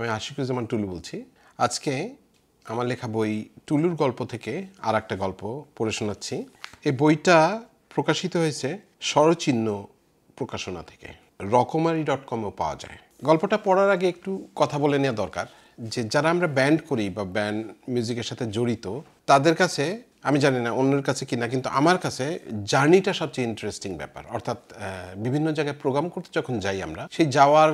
আমি আশিকুজ্জামান টুলু বলছি আজকে আমার লেখা বই টুলুর গল্প থেকে আর একটা গল্প পড়ে শোনাচ্ছি এই বইটা প্রকাশিত হয়েছে স্বরচিহ্ন প্রকাশনা থেকে রকমারি ডট কমেও পাওয়া যায় গল্পটা পড়ার আগে একটু কথা বলে নেওয়া দরকার যে যারা আমরা ব্যান্ড করি বা ব্যান্ড মিউজিকের সাথে জড়িত তাদের কাছে আমি জানি না অন্যের কাছে কি না কিন্তু আমার কাছে জার্নিটা সবচেয়ে ইন্টারেস্টিং ব্যাপার অর্থাৎ বিভিন্ন জায়গায় প্রোগ্রাম করতে যখন যাই আমরা সেই যাওয়ার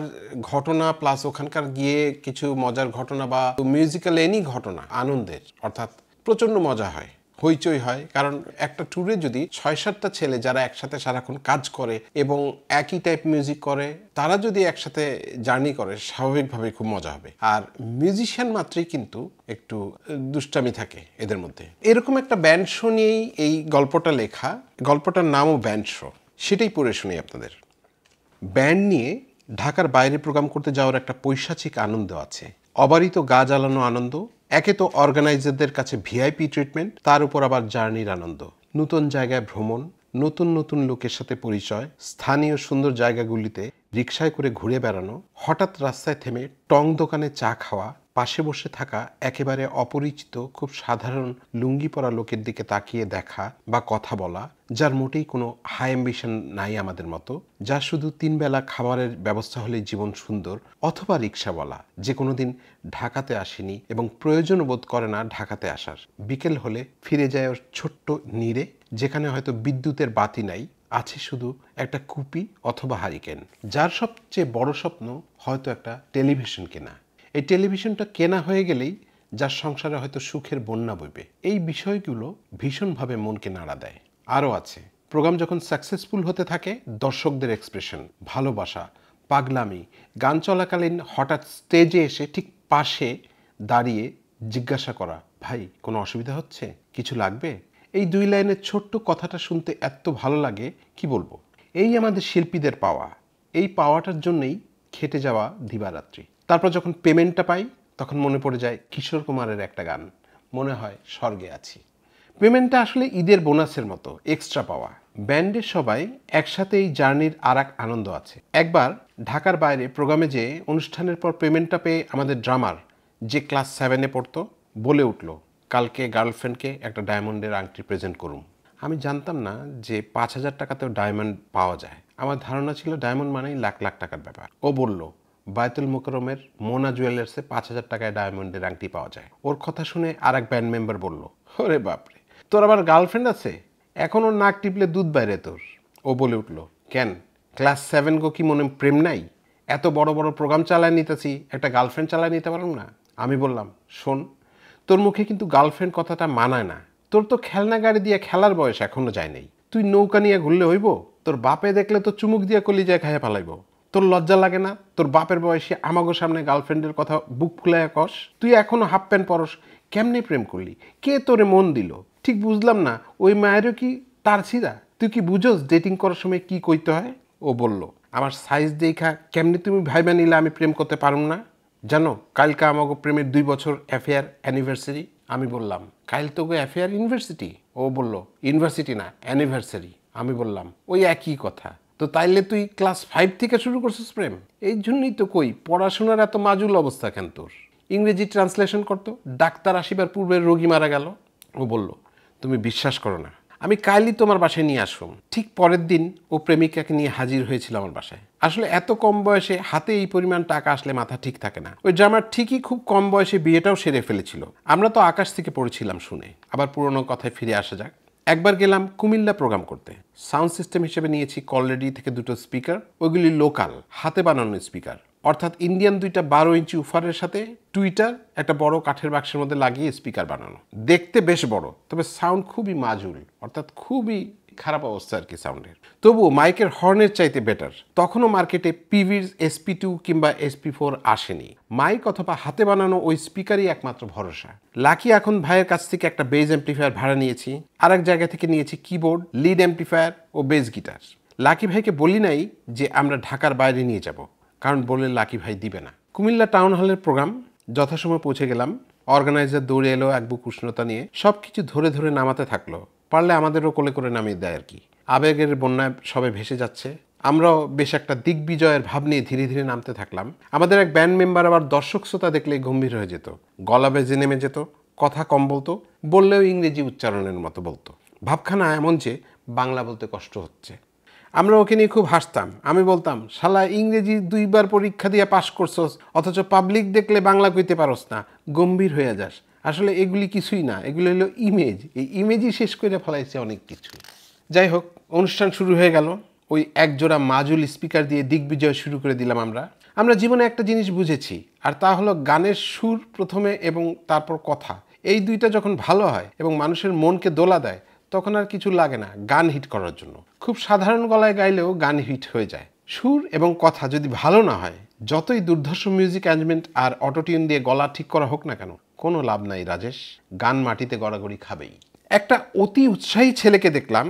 ঘটনা প্লাস ওখানকার গিয়ে কিছু মজার ঘটনা বা মিউজিক্যাল এনি ঘটনা আনন্দের অর্থাৎ প্রচণ্ড মজা হয় হইচই হয় কারণ একটা ট্যুরে যদি ছয় সাতটা ছেলে যারা একসাথে সারাক্ষণ কাজ করে এবং একই টাইপ মিউজিক করে তারা যদি একসাথে জার্নি করে স্বাভাবিকভাবে খুব মজা হবে আর মিউজিশিয়ান মাত্রই কিন্তু একটু দুষ্টামি থাকে এদের মধ্যে এরকম একটা ব্যান্ড শো নিয়েই এই গল্পটা লেখা গল্পটার নামও ব্যান্ড শো সেটাই পড়ে শুনি আপনাদের ব্যান্ড নিয়ে ঢাকার বাইরে প্রোগ্রাম করতে যাওয়ার একটা পৈশাচিক আনন্দ আছে অবারিত গা জ্বালানো আনন্দ একে তো অর্গানাইজারদের কাছে ভিআইপি ট্রিটমেন্ট তার উপর আবার জার্নির আনন্দ নতুন জায়গায় ভ্রমণ নতুন নতুন লোকের সাথে পরিচয় স্থানীয় সুন্দর জায়গাগুলিতে রিক্সায় করে ঘুরে বেড়ানো হঠাৎ রাস্তায় থেমে টং দোকানে চা খাওয়া পাশে বসে থাকা একেবারে অপরিচিত খুব সাধারণ লুঙ্গি পরা লোকের দিকে তাকিয়ে দেখা বা কথা বলা যার মোটেই কোনো হাই অ্যাম্বিশন নাই আমাদের মতো যা শুধু তিনবেলা খাবারের ব্যবস্থা হলে জীবন সুন্দর অথবা রিক্সা বলা যে কোনো দিন ঢাকাতে আসেনি এবং প্রয়োজন বোধ করে না ঢাকাতে আসার বিকেল হলে ফিরে যায় ওর ছোট্ট নিরে যেখানে হয়তো বিদ্যুতের বাতি নাই আছে শুধু একটা কুপি অথবা হারিকেন যার সবচেয়ে বড় স্বপ্ন হয়তো একটা টেলিভিশন কেনা এই টেলিভিশনটা কেনা হয়ে গেলেই যার সংসারে হয়তো সুখের বন্যা বইবে এই বিষয়গুলো ভীষণভাবে মনকে নাড়া দেয় আরও আছে প্রোগ্রাম যখন সাকসেসফুল হতে থাকে দর্শকদের এক্সপ্রেশন ভালোবাসা পাগলামি গান চলাকালীন হঠাৎ স্টেজে এসে ঠিক পাশে দাঁড়িয়ে জিজ্ঞাসা করা ভাই কোনো অসুবিধা হচ্ছে কিছু লাগবে এই দুই লাইনের ছোট্ট কথাটা শুনতে এত ভালো লাগে কি বলবো এই আমাদের শিল্পীদের পাওয়া এই পাওয়াটার জন্যই খেটে যাওয়া দিবারাত্রি তারপর যখন পেমেন্টটা পাই তখন মনে পড়ে যায় কিশোর কুমারের একটা গান মনে হয় স্বর্গে আছি পেমেন্টটা আসলে ঈদের বোনাসের মতো এক্সট্রা পাওয়া ব্যান্ডের সবাই একসাথে এই জার্নির আর আনন্দ আছে একবার ঢাকার বাইরে প্রোগ্রামে যেয়ে অনুষ্ঠানের পর পেমেন্টটা পেয়ে আমাদের ড্রামার যে ক্লাস সেভেনে পড়তো বলে উঠলো কালকে গার্লফ্রেন্ডকে একটা ডায়মন্ডের আংটি প্রেজেন্ট করুম আমি জানতাম না যে পাঁচ হাজার টাকাতেও ডায়মন্ড পাওয়া যায় আমার ধারণা ছিল ডায়মন্ড মানেই লাখ লাখ টাকার ব্যাপার ও বলল বায়তুল মোকরমের মোনা জুয়েলার্সে পাঁচ হাজার টাকায় ডায়মন্ডের আংটি পাওয়া যায় ওর কথা শুনে আর এক ব্যান্ড মেম্বার বলল ওরে বাপরে তোর আবার গার্লফ্রেন্ড আছে এখন ওর নাক টিপলে দুধ বাইরে তোর ও বলে উঠল কেন ক্লাস সেভেন গো কি মনে প্রেম নাই এত বড় বড় প্রোগ্রাম চালায় নিতেছি একটা গার্লফ্রেন্ড চালায় নিতে পারলাম না আমি বললাম শোন তোর মুখে কিন্তু গার্লফ্রেন্ড কথাটা মানায় না তোর তো খেলনা গাড়ি দিয়ে খেলার বয়স এখনো যায় নাই তুই নৌকা নিয়ে ঘুরলে হইব তোর বাপে দেখলে তো চুমুক দিয়ে কলিজায় খাইয়া ফেলাইব তোর লজ্জা লাগে না তোর বাপের বয়সে আমাগো সামনে গার্লফ্রেন্ডের কথা বুক ফুলাইয়া কস তুই এখনো হাফ প্যান্ট পরস কেমনি প্রেম করলি কে তোরে মন দিল ঠিক বুঝলাম না ওই মায়েরও কি তার ছিরা তুই কি বুঝোস ডেটিং করার সময় কি কইতে হয় ও বলল আমার সাইজ দেখা কেমনি তুমি ভাইবা নিলে আমি প্রেম করতে পারুম না জানো কালকে আমাকে প্রেমের দুই বছর অ্যাফেয়ার অ্যানিভার্সারি আমি বললাম কাল তো অ্যাফেয়ার ইউনিভার্সিটি ও বলল ইউনিভার্সিটি না অ্যানিভার্সারি আমি বললাম ওই একই কথা তো তাইলে তুই ক্লাস ফাইভ থেকে শুরু করছিস প্রেম এই জন্যই তো কই পড়াশোনার এত মাজুল অবস্থা কেন তোর ইংরেজি ট্রান্সলেশন করতো ডাক্তার আসিবার পূর্বে রোগী মারা গেল ও বলল তুমি বিশ্বাস করো না আমি কাইলি তোমার বাসায় নিয়ে আসবো ঠিক পরের দিন ও প্রেমিকাকে নিয়ে হাজির হয়েছিল আমার বাসায় আসলে এত কম বয়সে হাতে এই পরিমাণ টাকা আসলে মাথা ঠিক থাকে না ওই জামার ঠিকই খুব কম বয়সে বিয়েটাও সেরে ফেলেছিল আমরা তো আকাশ থেকে পড়েছিলাম শুনে আবার পুরনো কথায় ফিরে আসা যাক একবার গেলাম কুমিল্লা প্রোগ্রাম করতে সাউন্ড সিস্টেম হিসেবে নিয়েছি কলরেডি থেকে দুটো স্পিকার ওইগুলি লোকাল হাতে বানানো স্পিকার অর্থাৎ ইন্ডিয়ান দুইটা বারো ইঞ্চি উফারের সাথে টুইটার একটা বড় কাঠের বাক্সের মধ্যে লাগিয়ে স্পিকার বানানো দেখতে বেশ বড় তবে সাউন্ড খুবই মাজুল অর্থাৎ খুবই খারাপ অবস্থা আর কি সাউন্ডের তবুও মাইকের হর্নের চাইতে বেটার তখনও মার্কেটে পিভির এসপি টু কিংবা এসপি ফোর আসেনি মাইক অথবা হাতে বানানো ওই স্পিকারই একমাত্র ভরসা লাকি এখন ভাইয়ের কাছ থেকে একটা বেজ অ্যাম্প্লিফায়ার ভাড়া নিয়েছি আর এক জায়গা থেকে নিয়েছি কিবোর্ড লিড অ্যাম্প্লিফায়ার ও বেজ গিটার লাকি ভাইকে বলি নাই যে আমরা ঢাকার বাইরে নিয়ে যাবো কারণ বললে লাকি ভাই দিবে না কুমিল্লা টাউন হলের প্রোগ্রাম যথাসময় পৌঁছে গেলাম অর্গানাইজার দৌড়ে এলো এক বুক উষ্ণতা নিয়ে সব কিছু ধরে ধরে নামাতে থাকলো পারলে আমাদেরও কোলে করে নামিয়ে দেয় আর কি আবেগের বন্যায় সবে ভেসে যাচ্ছে আমরাও বেশ একটা দিগ্বিজয়ের ভাব নিয়ে ধীরে ধীরে নামতে থাকলাম আমাদের এক ব্যান্ড মেম্বার আবার দর্শক শ্রোতা দেখলে গম্ভীর হয়ে যেত গলা বেজে নেমে যেত কথা কম বলতো বললেও ইংরেজি উচ্চারণের মতো বলতো ভাবখানা এমন যে বাংলা বলতে কষ্ট হচ্ছে আমরা ওকে নিয়ে খুব হাসতাম আমি বলতাম শালা ইংরেজি দুইবার পরীক্ষা দিয়ে পাশ করছস অথচ পাবলিক দেখলে বাংলা কইতে পারস না গম্ভীর হয়ে যাস আসলে এগুলি কিছুই না এগুলি হলো ইমেজ এই ইমেজই শেষ করে ফলাইছে অনেক কিছু যাই হোক অনুষ্ঠান শুরু হয়ে গেল ওই একজোড়া মাজুল স্পিকার দিয়ে দিগ্বিজয় শুরু করে দিলাম আমরা আমরা জীবনে একটা জিনিস বুঝেছি আর তা হলো গানের সুর প্রথমে এবং তারপর কথা এই দুইটা যখন ভালো হয় এবং মানুষের মনকে দোলা দেয় তখন আর কিছু লাগে না গান হিট করার জন্য খুব সাধারণ গলায় গাইলেও গান হিট হয়ে যায় সুর এবং কথা যদি ভালো না হয় যতই দুর্ধর্ষ মিউজিক অ্যারেঞ্জমেন্ট আর অটোটিউন দিয়ে গলা ঠিক করা হোক না কেন কোনো লাভ নাই রাজেশ গান মাটিতে গড়াগড়ি খাবেই একটা অতি উৎসাহী ছেলেকে দেখলাম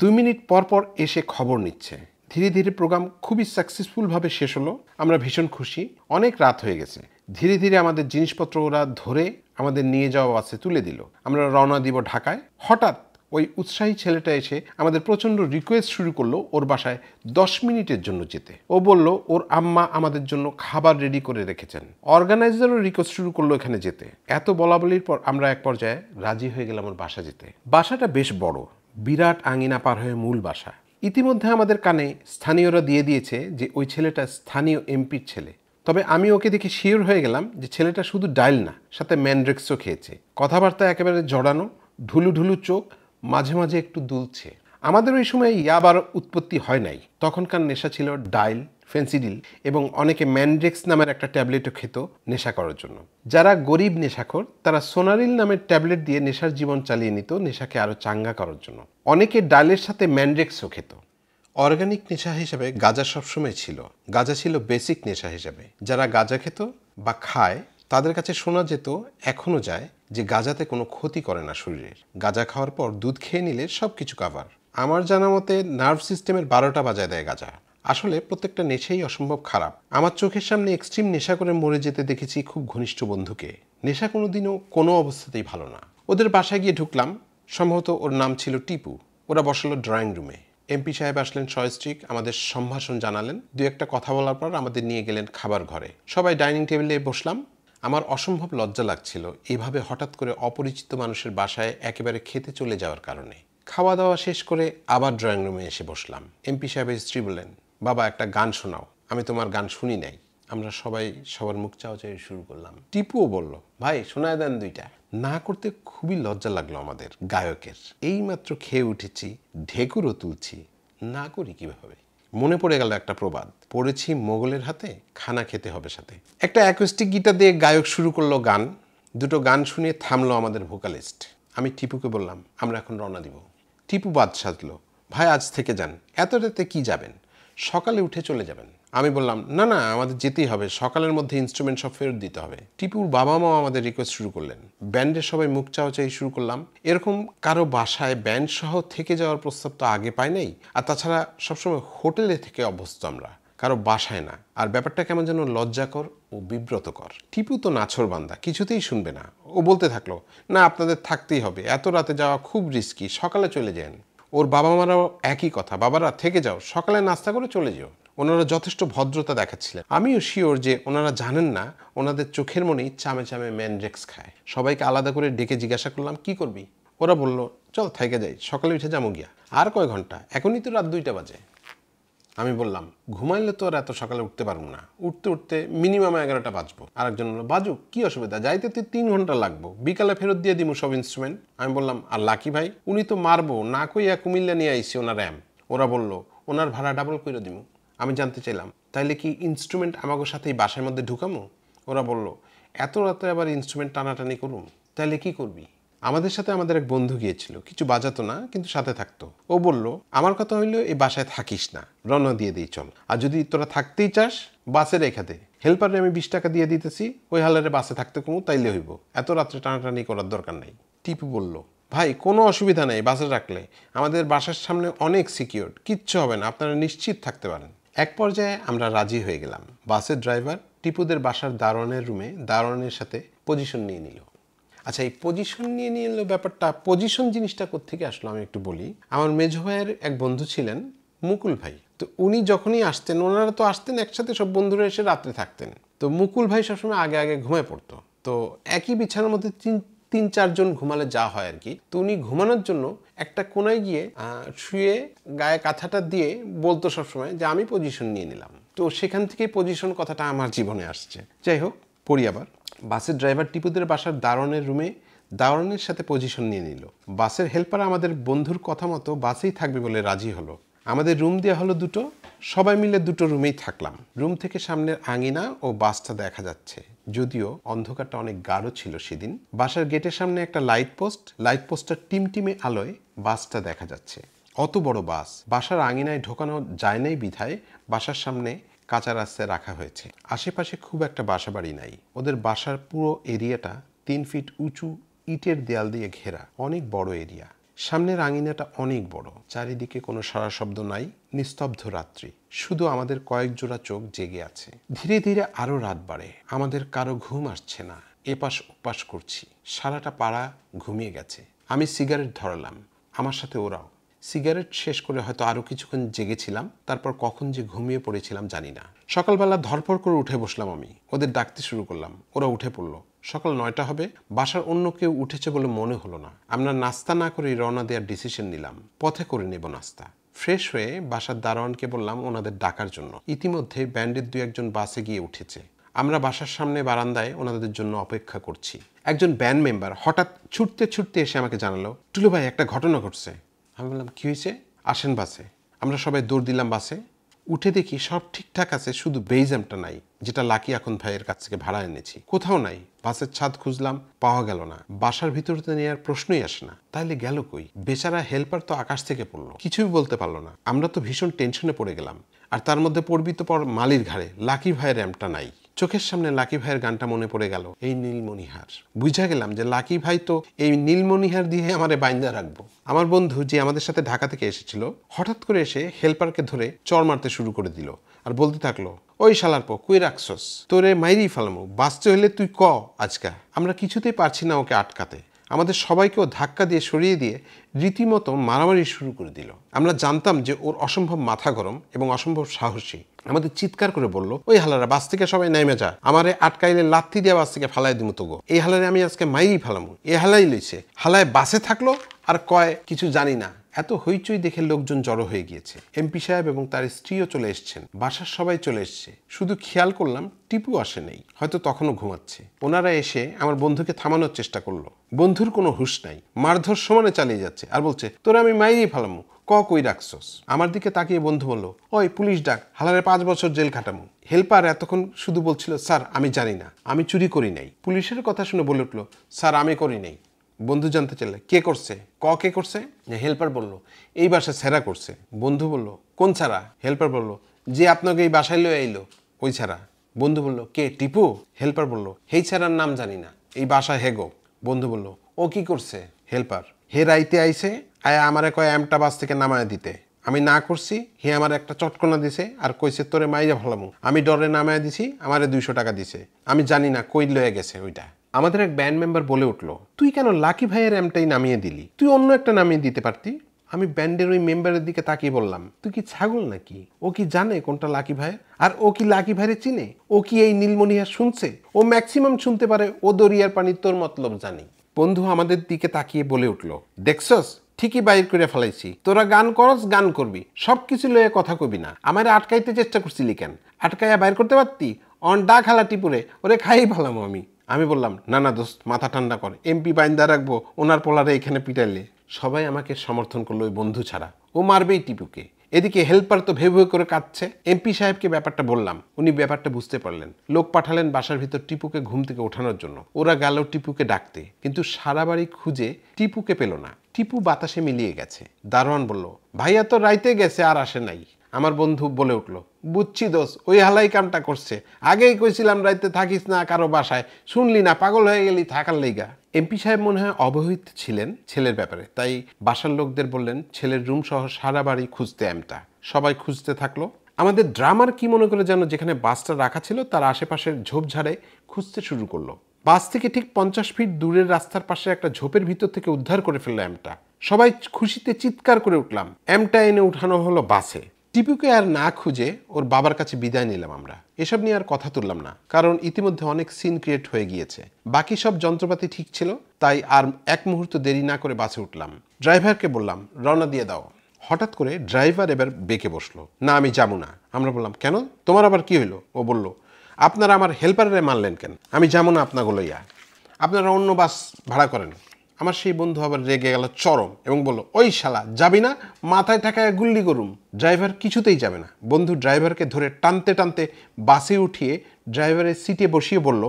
দুই মিনিট পর পর এসে খবর নিচ্ছে ধীরে ধীরে প্রোগ্রাম খুবই সাকসেসফুলভাবে শেষ হলো আমরা ভীষণ খুশি অনেক রাত হয়ে গেছে ধীরে ধীরে আমাদের জিনিসপত্র ওরা ধরে আমাদের নিয়ে যাওয়া বাসে তুলে দিল আমরা রওনা দিব ঢাকায় হঠাৎ ওই উৎসাহী ছেলেটা এসে আমাদের প্রচণ্ড রিকোয়েস্ট শুরু করলো ওর বাসায় দশ মিনিটের জন্য যেতে ও বলল ওর আম্মা আমাদের জন্য খাবার রেডি করে রেখেছেন অর্গানাইজারও রিকোয়েস্ট শুরু করলো এখানে যেতে এত বলাবলির পর আমরা এক পর্যায়ে রাজি হয়ে গেলাম ওর বাসা যেতে বাসাটা বেশ বড় বিরাট আঙিনা পার হয়ে মূল বাসা ইতিমধ্যে আমাদের কানে স্থানীয়রা দিয়ে দিয়েছে যে ওই ছেলেটা স্থানীয় এমপির ছেলে তবে আমি ওকে দেখে শিওর হয়ে গেলাম যে ছেলেটা শুধু ডাইল না সাথে ম্যানড্রিক্সও খেয়েছে কথাবার্তা একেবারে জড়ানো ঢুলু ঢুলু চোখ মাঝে মাঝে একটু দুলছে আমাদের ওই সময় ইয়াবার উৎপত্তি হয় নাই তখনকার নেশা ছিল ডাইল ফেন্সিডিল এবং অনেকে ম্যানড্রেক্স নামের একটা ট্যাবলেটও খেত নেশা করার জন্য যারা গরিব নেশাখোর তারা সোনারিল নামের ট্যাবলেট দিয়ে নেশার জীবন চালিয়ে নিত নেশাকে আরও চাঙ্গা করার জন্য অনেকে ডালের সাথে ম্যানড্রেক্সও খেত অর্গানিক নেশা হিসেবে গাঁজা সবসময় ছিল গাঁজা ছিল বেসিক নেশা হিসেবে যারা গাঁজা খেত বা খায় তাদের কাছে শোনা যেত এখনও যায় যে গাজাতে কোনো ক্ষতি করে না শরীরের গাজা খাওয়ার পর দুধ খেয়ে নিলে সব কিছু কাভার আমার জানা মতে নার্ভ সিস্টেমের বারোটা বাজায় দেয় গাজা আসলে প্রত্যেকটা নেশাই অসম্ভব খারাপ আমার চোখের সামনে এক্সট্রিম নেশা করে মরে যেতে দেখেছি খুব ঘনিষ্ঠ বন্ধুকে নেশা কোনোদিনও কোনো অবস্থাতেই ভালো না ওদের বাসায় গিয়ে ঢুকলাম সম্ভবত ওর নাম ছিল টিপু ওরা বসালো ড্রয়িং রুমে এমপি সাহেব আসলেন সয়স্ট্রিক আমাদের সম্ভাষণ জানালেন দু একটা কথা বলার পর আমাদের নিয়ে গেলেন খাবার ঘরে সবাই ডাইনিং টেবিলে বসলাম আমার অসম্ভব লজ্জা লাগছিল এভাবে হঠাৎ করে অপরিচিত মানুষের বাসায় একেবারে খেতে চলে যাওয়ার কারণে খাওয়া দাওয়া শেষ করে আবার ড্রয়িং রুমে এসে বসলাম এমপি সাহেবের স্ত্রী বললেন বাবা একটা গান শোনাও আমি তোমার গান শুনি নাই আমরা সবাই সবার মুখ চাওয়াচাই শুরু করলাম টিপুও বলল ভাই শোনায় দেন দুইটা না করতে খুবই লজ্জা লাগলো আমাদের গায়কের এইমাত্র খেয়ে উঠেছি ঢেকুরও তুলছি না করি কীভাবে মনে পড়ে গেল একটা প্রবাদ পড়েছি মোগলের হাতে খানা খেতে হবে সাথে একটা অ্যাকোয়েস্টিক গিটার দিয়ে গায়ক শুরু করলো গান দুটো গান শুনে থামলো আমাদের ভোকালিস্ট আমি টিপুকে বললাম আমরা এখন রওনা দিব টিপু বাদ সাজলো ভাই আজ থেকে যান এত রাতে কি যাবেন সকালে উঠে চলে যাবেন আমি বললাম না না আমাদের যেতেই হবে সকালের মধ্যে ইনস্ট্রুমেন্ট সব ফেরত দিতে হবে টিপুর বাবা মাও আমাদের রিকোয়েস্ট শুরু করলেন ব্যান্ডের সবাই মুখ চাওয়াচাই শুরু করলাম এরকম কারো বাসায় ব্যান্ড সহ থেকে যাওয়ার প্রস্তাব তো আগে পাই নাই আর তাছাড়া সবসময় হোটেলে থেকে অভ্যস্ত আমরা কারো বাসায় না আর ব্যাপারটা কেমন যেন লজ্জাকর ও বিব্রতকর টিপু তো নাছর বান্দা কিছুতেই শুনবে না ও বলতে থাকলো না আপনাদের থাকতেই হবে এত রাতে যাওয়া খুব রিস্কি সকালে চলে যান ওর বাবা মারাও একই কথা বাবারা থেকে যাও সকালে নাস্তা করে চলে যেও ওনারা যথেষ্ট ভদ্রতা দেখাচ্ছিলেন আমিও শিওর যে ওনারা জানেন না ওনাদের চোখের মনেই চামে চামে ম্যানড্রেক্স খায় সবাইকে আলাদা করে ডেকে জিজ্ঞাসা করলাম কি করবি ওরা বলল চল থাইকে যাই সকালে উঠে যামো গিয়া আর কয় ঘন্টা এখনই তো রাত দুইটা বাজে আমি বললাম ঘুমাইলে তো আর এত সকালে উঠতে পারবো না উঠতে উঠতে মিনিমাম এগারোটা বাজবো আরেকজন বললো বাজু কী অসুবিধা যাইতে তুই তিন ঘন্টা লাগবো বিকালে ফেরত দিয়ে দিমু সব ইনস্ট্রুমেন্ট আমি বললাম আর লাকি ভাই উনি তো মারবো না কইয়া কুমিল্লা নিয়ে আইসি ওনার র্যাম ওরা বলল ওনার ভাড়া ডাবল করে দিমু আমি জানতে চাইলাম তাইলে কি ইনস্ট্রুমেন্ট আমাকে সাথে এই বাসার মধ্যে ঢুকামো ওরা বলল এত রাতে আবার ইনস্ট্রুমেন্ট টানাটানি করুম তাইলে কি করবি আমাদের সাথে আমাদের এক বন্ধু গিয়েছিল কিছু বাজাতো না কিন্তু সাথে থাকতো ও বলল আমার কথা হইলো এই বাসায় থাকিস না রওনা দিয়ে দিই চল আর যদি তোরা থাকতেই চাস বাসে রেখা দে হেল্পারে আমি বিশ টাকা দিয়ে দিতেছি ওই হালারে বাসে থাকতে কমু তাইলে হইব এত রাত্রে টানাটানি করার দরকার নাই টিপু বলল ভাই কোনো অসুবিধা নেই বাসে রাখলে আমাদের বাসার সামনে অনেক সিকিউর কিচ্ছু হবে না আপনারা নিশ্চিত থাকতে পারেন এক পর্যায়ে আমরা রাজি হয়ে গেলাম বাসের ড্রাইভার টিপুদের বাসার দারোয়ানের রুমে দারোয়ানের সাথে পজিশন নিয়ে নিল আচ্ছা এই পজিশন নিয়ে নিয়ে এলো ব্যাপারটা পজিশন জিনিসটা কোথেকে আসলো আমি একটু বলি আমার মেজ ভাইয়ের এক বন্ধু ছিলেন মুকুল ভাই তো উনি যখনই আসতেন ওনারা তো আসতেন একসাথে সব বন্ধুরা এসে রাত্রে থাকতেন তো মুকুল ভাই সবসময় আগে আগে ঘুমে পড়তো তো একই বিছানার মধ্যে তিন চারজন ঘুমালে যা হয় আর কি তো উনি ঘুমানোর জন্য একটা কোনায় গিয়ে শুয়ে গায়ে কাঁথাটা দিয়ে বলতো সবসময় যে আমি পজিশন নিয়ে নিলাম তো সেখান থেকে পজিশন কথাটা আমার জীবনে আসছে যাই হোক পড়ি আবার বাসের ড্রাইভার টিপুদের বাসার দারণের রুমে দারণের সাথে পজিশন নিয়ে নিল বাসের হেল্পার আমাদের বন্ধুর কথা মতো বাসেই থাকবে বলে রাজি হলো আমাদের রুম দেওয়া হলো দুটো সবাই মিলে দুটো রুমেই থাকলাম রুম থেকে সামনের আঙিনা ও বাসটা দেখা যাচ্ছে যদিও অন্ধকারটা অনেক গাঢ় ছিল সেদিন বাসার গেটের সামনে একটা লাইট পোস্ট লাইট পোস্টটা টিমটিমে আলোয় বাসটা দেখা যাচ্ছে অত বড় বাস বাসার আঙিনায় ঢোকানো যায় নাই বিধায় বাসার সামনে কাঁচা রাস্তায় রাখা হয়েছে আশেপাশে খুব একটা বাসা বাড়ি নাই ওদের বাসার পুরো এরিয়াটা তিন ফিট উঁচু ইটের দেয়াল দিয়ে ঘেরা অনেক বড় এরিয়া সামনের আঙিনাটা অনেক বড় চারিদিকে কোনো সারা শব্দ নাই নিস্তব্ধ রাত্রি শুধু আমাদের কয়েক জোড়া চোখ জেগে আছে ধীরে ধীরে আরও রাত বাড়ে আমাদের কারো ঘুম আসছে না এপাশ ওপাশ করছি সারাটা পাড়া ঘুমিয়ে গেছে আমি সিগারেট ধরালাম আমার সাথে ওরাও সিগারেট শেষ করে হয়তো আরও কিছুক্ষণ জেগেছিলাম তারপর কখন যে ঘুমিয়ে পড়েছিলাম জানি না সকালবেলা ধরপড় করে উঠে বসলাম আমি ওদের ডাকতে শুরু করলাম ওরা উঠে পড়লো সকাল নয়টা হবে বাসার অন্য কেউ উঠেছে বলে মনে হলো না আমরা নাস্তা না করে রওনা দেওয়ার ডিসিশন নিলাম পথে করে নেব নাস্তা ফ্রেশ হয়ে বাসার দারোয়ানকে বললাম ওনাদের ডাকার জন্য ইতিমধ্যে ব্যান্ডের দু একজন বাসে গিয়ে উঠেছে আমরা বাসার সামনে বারান্দায় ওনাদের জন্য অপেক্ষা করছি একজন ব্যান্ড মেম্বার হঠাৎ ছুটতে ছুটতে এসে আমাকে জানালো টুলু ভাই একটা ঘটনা ঘটছে আমি বললাম কী হয়েছে আসেন বাসে আমরা সবাই দৌড় দিলাম বাসে উঠে দেখি সব ঠিকঠাক আছে শুধু বেইজামটা নাই যেটা লাকি এখন ভাইয়ের কাছ থেকে ভাড়া এনেছি কোথাও নাই বাসের ছাদ খুঁজলাম পাওয়া গেল না বাসার ভিতরতে নেওয়ার প্রশ্নই আসে না তাইলে গেল কই বেচারা হেল্পার তো আকাশ থেকে পড়লো কিছুই বলতে পারলো না আমরা তো ভীষণ টেনশনে পড়ে গেলাম আর তার মধ্যে পড়বি তো পর মালির ঘাড়ে লাকি ভাইয়ের র্যাম্পটা নাই চোখের সামনে লাকি ভাইয়ের গানটা মনে পড়ে গেল এই নীলমণিহার বুঝা গেলাম যে লাকি ভাই তো এই নীলমণিহার দিয়ে আমার বাইন্দা রাখবো আমার বন্ধু যে আমাদের সাথে ঢাকা থেকে এসেছিল হঠাৎ করে এসে হেল্পারকে ধরে চর মারতে শুরু করে দিল আর বলতে থাকলো ওই শালার পো কুই রাখছস তোরে মাইরি ফালামো বাঁচতে হলে তুই ক আজকা আমরা কিছুতেই পারছি না ওকে আটকাতে আমাদের সবাইকেও ধাক্কা দিয়ে সরিয়ে দিয়ে রীতিমতো মারামারি শুরু করে দিল আমরা জানতাম যে ওর অসম্ভব মাথা গরম এবং অসম্ভব সাহসী আমাদের চিৎকার করে বলল ওই হালারা বাস থেকে সবাই নেমে যা আমারে আটকাইলে লাত্তি দিয়ে বাস থেকে ফালাই দিমু তো গো এই হালারে আমি আজকে মাইরি ফেলামু এ হালাই লইছে হালায় বাসে থাকলো আর কয় কিছু জানি না এত হইচই দেখে লোকজন জড়ো হয়ে গিয়েছে এমপি সাহেব এবং তার স্ত্রীও চলে এসছেন বাসার সবাই চলে এসছে শুধু খেয়াল করলাম টিপু আসে নেই হয়তো তখনও ঘুমাচ্ছে ওনারা এসে আমার বন্ধুকে থামানোর চেষ্টা করলো বন্ধুর কোনো হুশ নাই মারধর সমানে চালিয়ে যাচ্ছে আর বলছে তোরা আমি মাইরি ফালামু ক কই রাখছস আমার দিকে তাকিয়ে বন্ধু বললো ওই পুলিশ ডাক হালারে পাঁচ বছর জেল খাটামু হেল্পার এতক্ষণ শুধু বলছিল স্যার আমি জানি না আমি চুরি করি নাই পুলিশের কথা শুনে বলে উঠলো স্যার আমি করি নাই বন্ধু জানতে চাইলে কে করছে ক কে করছে যে হেল্পার বলল এই বাসা ছেঁড়া করছে বন্ধু বলল কোন ছাড়া হেল্পার বলল যে আপনাকে এই বাসায় লয়ে আইলো ওই ছাড়া বন্ধু বলল কে টিপু হেল্পার বলল হেই ছাড়ার নাম জানি না এই বাসা হেগো বন্ধু বলল ও কি করছে হেল্পার হে রাইতে আইছে আয়া আমারে কয় অ্যামটা বাস থেকে নামায় দিতে আমি না করছি হে আমার একটা চটকনা দিছে আর কইছে তোরে মাইয়া ভালামু আমি ডরে নামায় দিছি আমারে দুইশো টাকা দিছে আমি জানি না কই লয়ে গেছে ওইটা আমাদের এক ব্যান্ড মেম্বার বলে উঠলো তুই কেন লাকি ভাইয়ের র্যামটাই নামিয়ে দিলি তুই অন্য একটা নামিয়ে দিতে পারতি আমি ব্যান্ডের ওই মেম্বারের দিকে তাকিয়ে বললাম তুই কি ছাগল নাকি ও কি জানে কোনটা লাকি ভাই আর ও কি লাকি ভাইরে চিনে ও কি এই নীলমণিয়া শুনছে ও ম্যাক্সিমাম শুনতে পারে ও দরিয়ার পানি তোর মতলব জানি বন্ধু আমাদের দিকে তাকিয়ে বলে উঠলো দেখছস ঠিকই বাইর করে ফেলাইছি তোরা গান করস গান করবি সব কিছু লয়ে কথা কবি না আমার আটকাইতে চেষ্টা করছিলি কেন আটকাইয়া বাইর করতে পারতি অন ডা খালাটি পুরে ওরে খাই ভালাম আমি আমি বললাম না না দোস্ত মাথা ঠান্ডা কর এমপি বাইন্দা রাখবো ওনার পোলারে এখানে পিটাইলে সবাই আমাকে সমর্থন করলো ওই বন্ধু ছাড়া ও মারবেই টিপুকে এদিকে হেল্পার তো ভেবে করে কাঁদছে এমপি সাহেবকে ব্যাপারটা বললাম উনি ব্যাপারটা বুঝতে পারলেন লোক পাঠালেন বাসার ভিতর টিপুকে ঘুম থেকে ওঠানোর জন্য ওরা গেল টিপুকে ডাকতে কিন্তু সারা বাড়ি খুঁজে টিপুকে পেল না টিপু বাতাসে মিলিয়ে গেছে দারোয়ান বলল ভাইয়া তো রাইতে গেছে আর আসে নাই আমার বন্ধু বলে উঠল বুঝছি দোষ ওই হালাই কামটা করছে আগেই কইছিলাম রাইতে থাকিস না কারো বাসায় শুনলি না পাগল হয়ে গেলি থাকার লেগা এমপি সাহেব মনে হয় অবহিত ছিলেন ছেলের ব্যাপারে তাই বাসার লোকদের বললেন ছেলের রুম সহ সারা বাড়ি খুঁজতে এমটা সবাই খুঁজতে থাকলো আমাদের ড্রামার কি মনে করে যেন যেখানে বাসটা রাখা ছিল তার আশেপাশের ঝোপঝাড়ে খুঁজতে শুরু করলো বাস থেকে ঠিক পঞ্চাশ ফিট দূরের রাস্তার পাশে একটা ঝোপের ভিতর থেকে উদ্ধার করে ফেললো অ্যামটা সবাই খুশিতে চিৎকার করে উঠলাম অ্যামটা এনে উঠানো হলো বাসে টিপুকে আর না খুঁজে ওর বাবার কাছে বিদায় নিলাম আমরা এসব নিয়ে আর কথা তুললাম না কারণ ইতিমধ্যে অনেক সিন ক্রিয়েট হয়ে গিয়েছে বাকি সব যন্ত্রপাতি ঠিক ছিল তাই আর এক মুহূর্ত দেরি না করে বাসে উঠলাম ড্রাইভারকে বললাম রওনা দিয়ে দাও হঠাৎ করে ড্রাইভার এবার বেঁকে বসলো না আমি যাবো না আমরা বললাম কেন তোমার আবার কি হলো ও বলল আপনারা আমার হেল্পারে মানলেন কেন আমি যাবো না আপনাগুলো ইয়া আপনারা অন্য বাস ভাড়া করেন আমার সেই বন্ধু আবার রেগে গেল চরম এবং বলল ওই শালা যাবি না মাথায় ঠেকায় গুল্লি করুম ড্রাইভার কিছুতেই যাবে না বন্ধু ড্রাইভারকে ধরে টানতে টানতে বাসে উঠিয়ে ড্রাইভারের সিটে বসিয়ে বলল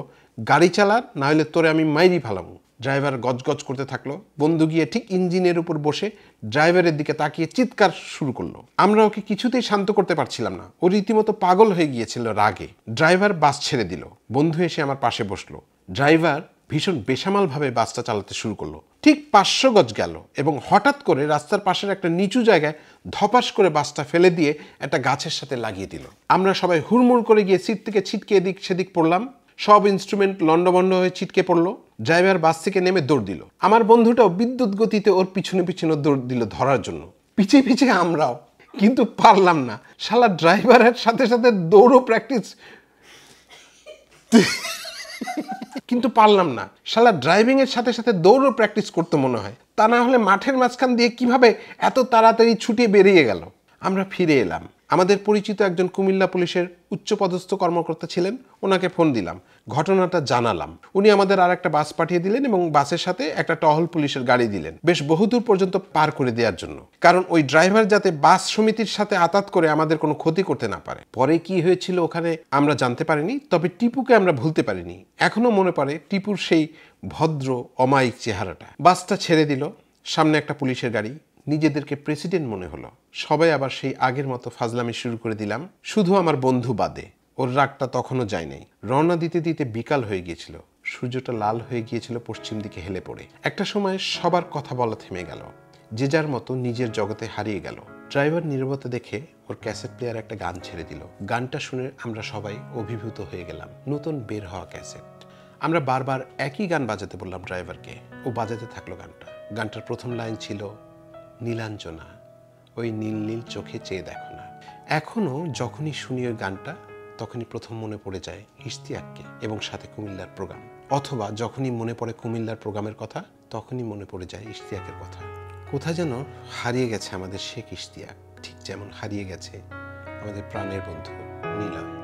গাড়ি চালা হলে তোরে আমি মাইরি ফালাবো ড্রাইভার গজগজ করতে থাকলো বন্ধু গিয়ে ঠিক ইঞ্জিনের উপর বসে ড্রাইভারের দিকে তাকিয়ে চিৎকার শুরু করলো আমরা ওকে কিছুতেই শান্ত করতে পারছিলাম না ও রীতিমতো পাগল হয়ে গিয়েছিল রাগে ড্রাইভার বাস ছেড়ে দিল বন্ধু এসে আমার পাশে বসলো ড্রাইভার ভীষণ বেসামালভাবে বাসটা চালাতে শুরু করলো ঠিক পাঁচশো গজ গেল এবং হঠাৎ করে রাস্তার পাশের একটা নিচু জায়গায় ধপাস করে বাসটা ফেলে দিয়ে একটা গাছের সাথে লাগিয়ে দিল আমরা সবাই হুড়মুড় করে গিয়ে সিট থেকে ছিটকে এদিক সেদিক পড়লাম সব ইনস্ট্রুমেন্ট লন্ডবন্ড হয়ে ছিটকে পড়লো ড্রাইভার বাস থেকে নেমে দৌড় দিল আমার বন্ধুটাও বিদ্যুৎ গতিতে ওর পিছনে পিছনে দৌড় দিল ধরার জন্য পিছিয়ে পিছিয়ে আমরাও কিন্তু পারলাম না শালা ড্রাইভারের সাথে সাথে দৌড়ও প্র্যাকটিস কিন্তু পারলাম না শালা এর সাথে সাথে দৌড়ও প্র্যাকটিস করতে মনে হয় তা না হলে মাঠের মাঝখান দিয়ে কিভাবে এত তাড়াতাড়ি ছুটিয়ে বেরিয়ে গেল আমরা ফিরে এলাম আমাদের পরিচিত একজন কুমিল্লা পুলিশের উচ্চপদস্থ কর্মকর্তা ছিলেন ওনাকে ফোন দিলাম ঘটনাটা জানালাম উনি আমাদের আর একটা বাস পাঠিয়ে দিলেন এবং বাসের সাথে একটা টহল পুলিশের গাড়ি দিলেন বেশ বহুদূর পর্যন্ত পার করে দেওয়ার জন্য কারণ ওই ড্রাইভার যাতে বাস সমিতির সাথে আতাত করে আমাদের কোনো ক্ষতি করতে না পারে পরে কি হয়েছিল ওখানে আমরা জানতে পারিনি তবে টিপুকে আমরা ভুলতে পারিনি এখনও মনে পড়ে টিপুর সেই ভদ্র অমায়িক চেহারাটা বাসটা ছেড়ে দিল সামনে একটা পুলিশের গাড়ি নিজেদেরকে প্রেসিডেন্ট মনে হলো সবাই আবার সেই আগের মতো ফাজলামি শুরু করে দিলাম শুধু আমার বন্ধু বাদে ওর রাগটা তখনও যায় নাই রওনা দিতে দিতে বিকাল হয়ে গিয়েছিল সূর্যটা লাল হয়ে গিয়েছিল পশ্চিম দিকে হেলে পড়ে একটা সময় সবার কথা বলা থেমে গেল যে যার মতো নিজের জগতে হারিয়ে গেল ড্রাইভার নিরবতা দেখে ওর ক্যাসেট প্লেয়ার একটা গান ছেড়ে দিল গানটা শুনে আমরা সবাই অভিভূত হয়ে গেলাম নতুন বের হওয়া ক্যাসেট আমরা বারবার একই গান বাজাতে বললাম ড্রাইভারকে ও বাজাতে থাকলো গানটা গানটার প্রথম লাইন ছিল নীলাঞ্জনা ওই নীল নীল চোখে চেয়ে দেখো না এখনও যখনই শুনি ওই গানটা তখনই প্রথম মনে পড়ে যায় ইশতিয়াককে এবং সাথে কুমিল্লার প্রোগ্রাম অথবা যখনই মনে পড়ে কুমিল্লার প্রোগ্রামের কথা তখনই মনে পড়ে যায় ইশতিয়াকের কথা কোথায় যেন হারিয়ে গেছে আমাদের শেখ ইশতিয়াক ঠিক যেমন হারিয়ে গেছে আমাদের প্রাণের বন্ধু নীলয়